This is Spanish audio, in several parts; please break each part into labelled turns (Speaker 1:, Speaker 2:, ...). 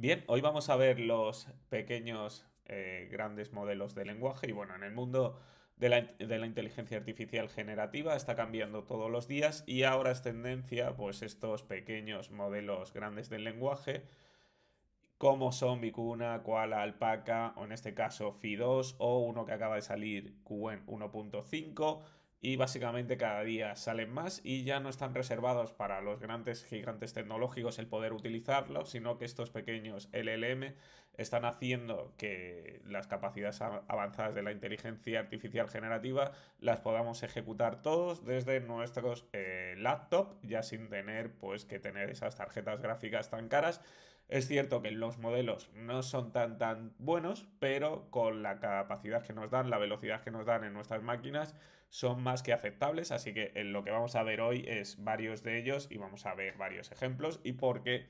Speaker 1: Bien, hoy vamos a ver los pequeños eh, grandes modelos de lenguaje y bueno, en el mundo de la, inteligencia artificial generativa está cambiando todos los días y ahora es tendencia pues estos pequeños modelos grandes del lenguaje como son Vicuna, Koala, Alpaca o en este caso fi 2 o uno que acaba de salir QN 1.5 y básicamente cada día salen más y ya no están reservados para los grandes gigantes tecnológicos el poder utilizarlos, sino que estos pequeños LLM están haciendo que las capacidades avanzadas de la inteligencia artificial generativa las podamos ejecutar todos desde nuestros laptops, eh, laptop, ya sin tener pues que tener esas tarjetas gráficas tan caras. Es cierto que los modelos no son tan tan buenos, pero con la capacidad que nos dan, la velocidad que nos dan en nuestras máquinas, son más que aceptables, así que en eh, lo que vamos a ver hoy es varios de ellos y vamos a ver varios ejemplos y por qué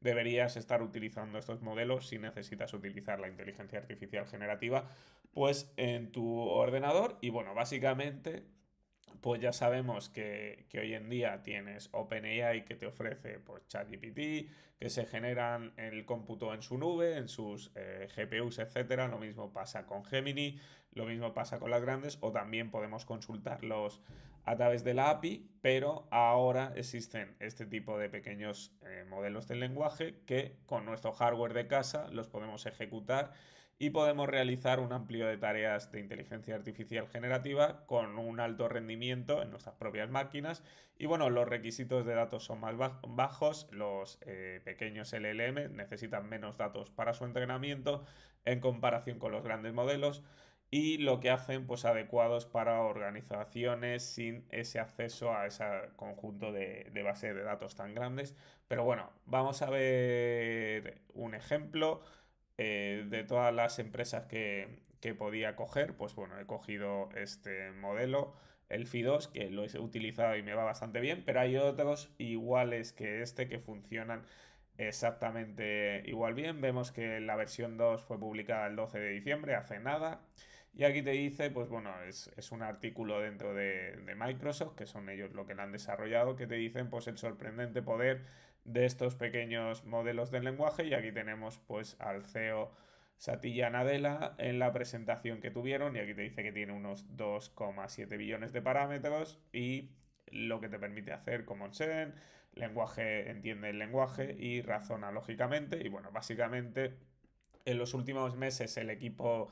Speaker 1: deberías estar utilizando estos modelos si necesitas utilizar la inteligencia artificial generativa pues en tu ordenador y bueno, básicamente pues ya sabemos que, hoy en día tienes OpenAI que te ofrece pues, ChatGPT, que se generan el cómputo en su nube, en sus eh, GPUs, etcétera. Lo mismo pasa con Gemini, lo mismo pasa con las grandes, o también podemos consultarlos a través de la API, pero ahora existen este tipo de pequeños eh, modelos del lenguaje que con nuestro hardware de casa los podemos ejecutar y podemos realizar un amplio de tareas de inteligencia artificial generativa con un alto rendimiento en nuestras propias máquinas y bueno, los requisitos de datos son más bajos, los eh, pequeños LLM necesitan menos datos para su entrenamiento en comparación con los grandes modelos y lo que hacen pues adecuados para organizaciones sin ese acceso a ese conjunto de, de base de datos tan grandes. Pero bueno, vamos a ver un ejemplo eh, de todas las empresas que, podía coger, pues bueno, he cogido este modelo, el FI2, que lo he utilizado y me va bastante bien, pero hay otros iguales que este que funcionan exactamente igual bien. Vemos que la versión 2 fue publicada el 12 de diciembre, hace nada. Y aquí te dice, pues bueno, es, un artículo dentro de, Microsoft, que son ellos lo que lo han desarrollado, que te dicen pues el sorprendente poder de estos pequeños modelos del lenguaje y aquí tenemos pues al CEO Satya Nadella en la presentación que tuvieron y aquí te dice que tiene unos 2,7 billones de parámetros y lo que te permite hacer como el lenguaje, entiende el lenguaje y razona lógicamente y bueno, básicamente en los últimos meses el equipo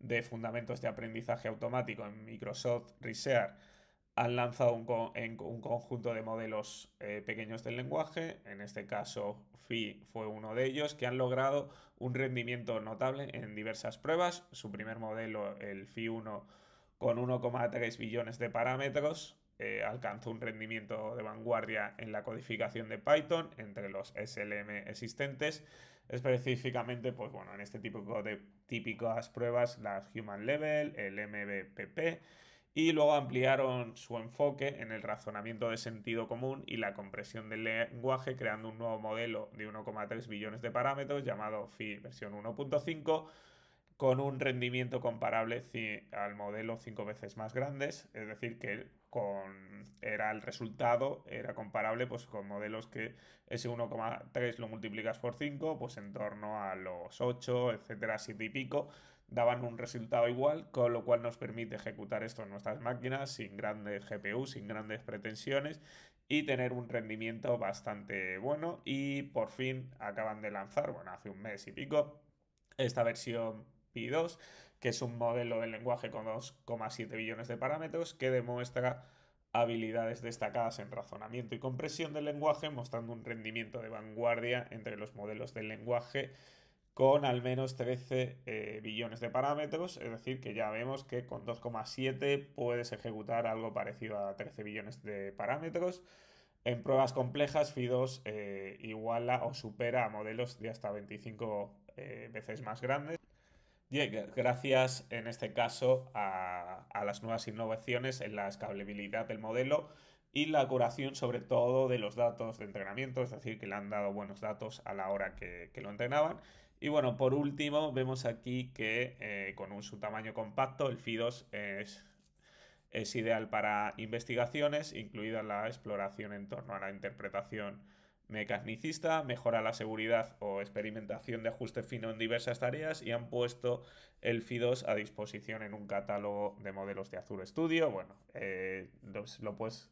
Speaker 1: de fundamentos de aprendizaje automático en Microsoft Research han lanzado un, en, un conjunto de modelos eh, pequeños del lenguaje, en este caso Phi fue uno de ellos, que han logrado un rendimiento notable en diversas pruebas. Su primer modelo, el Phi 1, con 1,3 billones de parámetros, eh, alcanzó un rendimiento de vanguardia en la codificación de Python entre los SLM existentes. Específicamente, pues bueno, en este tipo de típicas pruebas, las Human Level, el MBPP y luego ampliaron su enfoque en el razonamiento de sentido común y la compresión del lenguaje creando un nuevo modelo de 1,3 billones de parámetros llamado Phi versión 1.5 con un rendimiento comparable al modelo cinco veces más grandes, es decir, que con, era el resultado, era comparable pues, con modelos que ese 1,3 lo multiplicas por 5, pues en torno a los 8, etcétera, 7 y pico, daban un resultado igual, con lo cual nos permite ejecutar esto en nuestras máquinas sin grandes GPU, sin grandes pretensiones y tener un rendimiento bastante bueno y por fin acaban de lanzar, bueno, hace un mes y pico, esta versión 2 que es un modelo del lenguaje con 2,7 billones de parámetros que demuestra habilidades destacadas en razonamiento y compresión del lenguaje, mostrando un rendimiento de vanguardia entre los modelos del lenguaje con al menos 13 eh, billones de parámetros, es decir, que ya vemos que con 2,7 puedes ejecutar algo parecido a 13 billones de parámetros. En pruebas complejas, fi 2 eh, iguala o supera a modelos de hasta 25 eh, veces más grandes gracias en este caso a, las nuevas innovaciones en la escalabilidad del modelo y la curación sobre todo de los datos de entrenamiento, es decir, que le han dado buenos datos a la hora que, lo entrenaban. Y bueno, por último, vemos aquí que eh, con un su tamaño compacto, el FIDOS es, es ideal para investigaciones, incluida la exploración en torno a la interpretación mecanicista, mejora la seguridad o experimentación de ajuste fino en diversas tareas y han puesto el FI2 a disposición en un catálogo de modelos de Azure Studio. Bueno, eh, pues, lo puedes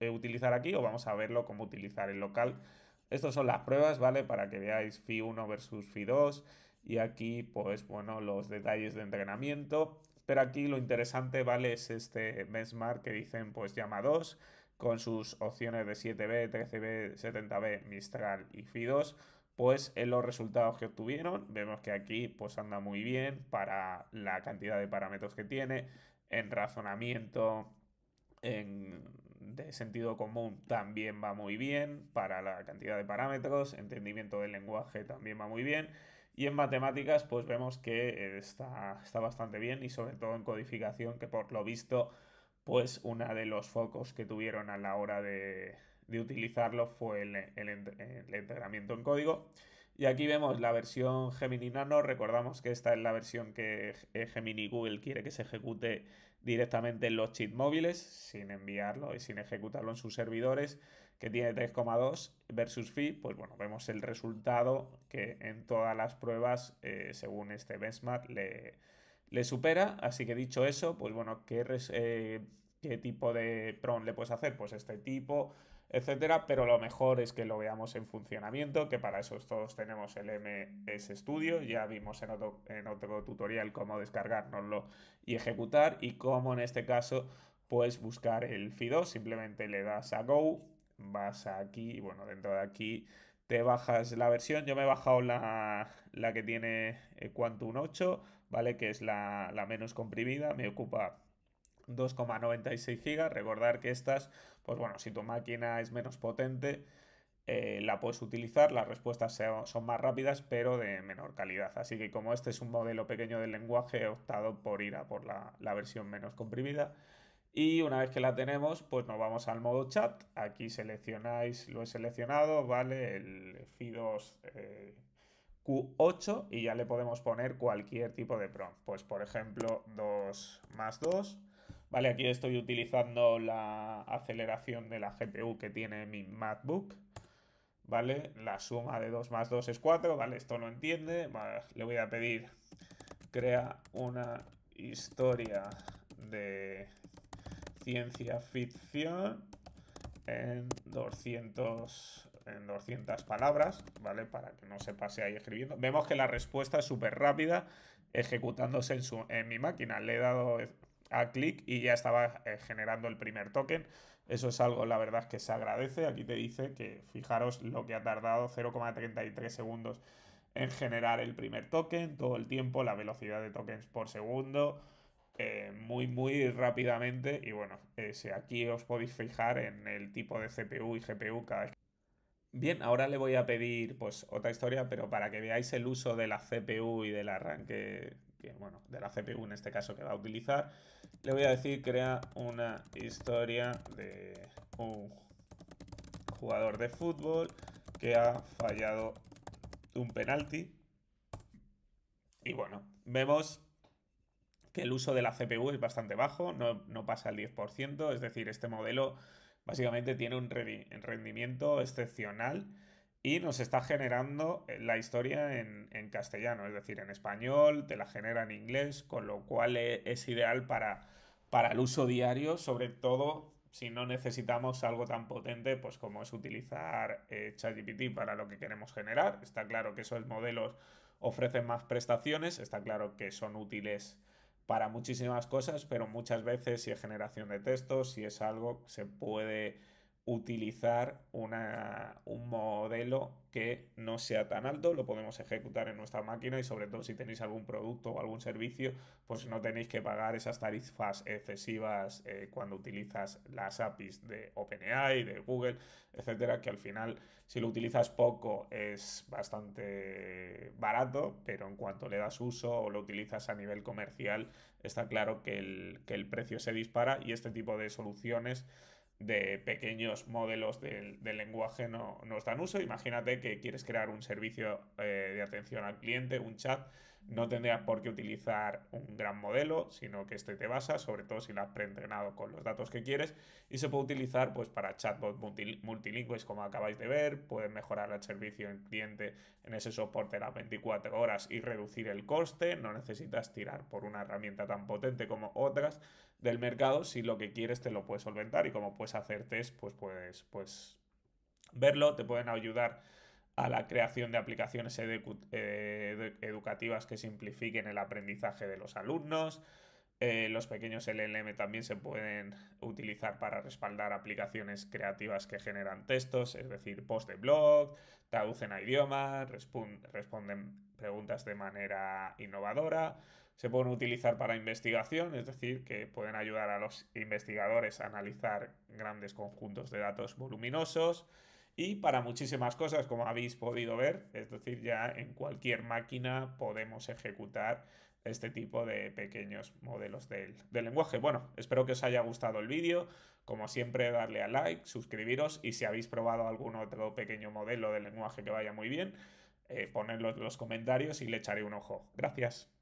Speaker 1: eh, utilizar aquí o vamos a verlo cómo utilizar el local. Estas son las pruebas, ¿vale? Para que veáis FI1 versus FI2 y aquí, pues bueno, los detalles de entrenamiento. Pero aquí lo interesante, ¿vale? Es este benchmark que dicen, pues llama 2 con sus opciones de 7B, 13B, 70B, Mistral y FI2, pues en eh, los resultados que obtuvieron vemos que aquí pues anda muy bien para la cantidad de parámetros que tiene, en razonamiento en, de sentido común también va muy bien para la cantidad de parámetros, entendimiento del lenguaje también va muy bien y en matemáticas pues vemos que eh, está bastante bien y sobre todo en codificación que por lo visto pues uno de los focos que tuvieron a la hora de, utilizarlo fue el, entrenamiento en código. Y aquí vemos la versión Gemini Nano. Recordamos que esta es la versión que eh, Gemini Google quiere que se ejecute directamente en los chips móviles, sin enviarlo y sin ejecutarlo en sus servidores, que tiene 3,2 versus Phi. Pues bueno, vemos el resultado que en todas las pruebas, eh, según este benchmark, le, le supera. Así que dicho eso, pues bueno, ¿qué, eh, tipo de PROM le puedes hacer? Pues este tipo, etcétera. Pero lo mejor es que lo veamos en funcionamiento, que para eso todos tenemos el MS Studio. Ya vimos en otro, tutorial cómo descargárnoslo y ejecutar. Y cómo en este caso, pues buscar el FIDO. Simplemente le das a Go, vas aquí, y bueno, dentro de aquí te bajas la versión. Yo me he bajado la, la que tiene eh, Quantum 8. ¿vale? Que es la, menos comprimida, me ocupa 2,96 GB. Recordar que estas, pues bueno, si tu máquina es menos potente, eh, la puedes utilizar, las respuestas son más rápidas, pero de menor calidad. Así que como este es un modelo pequeño del lenguaje, he optado por ir a por la, versión menos comprimida. Y una vez que la tenemos, pues nos vamos al modo chat. Aquí seleccionáis, lo he seleccionado, ¿vale? El FI2 8 y ya le podemos poner cualquier tipo de prompt. Pues por ejemplo 2 más 2. Vale, aquí estoy utilizando la aceleración de la GPU que tiene mi MacBook. ¿Vale? La suma de 2 más 2 es 4. Vale, esto lo entiende. le voy a pedir crea una historia de ciencia ficción en 200 en 200 palabras, ¿vale? Para que no se pase ahí escribiendo. Vemos que la respuesta es súper rápida ejecutándose en, su, en mi máquina. Le he dado eh, a clic y ya estaba eh, generando el primer token. Eso es algo, la verdad, que se agradece. Aquí te dice que fijaros lo que ha tardado 0,33 segundos en generar el primer token, todo el tiempo, la velocidad de tokens por segundo. Eh, muy muy rápidamente y bueno, si aquí os podéis fijar en el tipo de CPU y GPU cada vez Bien, ahora le voy a pedir pues otra historia, pero para que veáis el uso de la CPU y del arranque, que, bueno, de la CPU en este caso que va a utilizar, le voy a decir crea una historia de un jugador de fútbol que ha fallado un penalti. Y bueno, vemos que el uso de la CPU es bastante bajo, no, no pasa el 10%, es decir, este modelo Básicamente tiene un rendimiento excepcional y nos está generando eh, la historia en, castellano, es decir, en español, te la genera en inglés, con lo cual eh, es ideal para, para el uso diario, sobre todo si no necesitamos algo tan potente pues como es utilizar eh, ChatGPT para lo que queremos generar. Está claro que esos modelos ofrecen más prestaciones, está claro que son útiles para muchísimas cosas, pero muchas veces si es generación de textos, si es algo, que se puede utilizar una, un modelo que no sea tan alto, lo podemos ejecutar en nuestra máquina y sobre todo si tenéis algún producto o algún servicio, pues no tenéis que pagar esas tarifas excesivas eh, cuando utilizas las APIs de OpenAI, de Google, etcétera, que al final si lo utilizas poco es bastante barato, pero en cuanto le das uso o lo utilizas a nivel comercial, está claro que que el precio se dispara y este tipo de soluciones de pequeños modelos del, lenguaje no, no, dan uso. Imagínate que quieres crear un servicio eh, de atención al cliente, un chat, no tendrías por qué utilizar un gran modelo, sino que este te basa, sobre todo si lo has preentrenado con los datos que quieres, y se puede utilizar pues, para chatbots multilingües, como acabáis de ver, puedes mejorar el servicio en cliente en ese soporte las 24 horas y reducir el coste, no necesitas tirar por una herramienta tan potente como otras del mercado, si lo que quieres te lo puedes solventar y como puedes hacer test, pues puedes, pues, verlo, te pueden ayudar a la creación de aplicaciones eh, educativas que simplifiquen el aprendizaje de los alumnos. Eh, los pequeños LLM también se pueden utilizar para respaldar aplicaciones creativas que generan textos, es decir, post de blog, traducen a idiomas, responden preguntas de manera innovadora. Se pueden utilizar para investigación, es decir, que pueden ayudar a los investigadores a analizar grandes conjuntos de datos voluminosos y para muchísimas cosas, como habéis podido ver, es decir, ya en cualquier máquina podemos ejecutar este tipo de pequeños modelos de, lenguaje. Bueno, espero que os haya gustado el vídeo. Como siempre, darle a like, suscribiros y si habéis probado algún otro pequeño modelo de lenguaje que vaya muy bien, eh, ponedlo en los comentarios y le echaré un ojo. Gracias.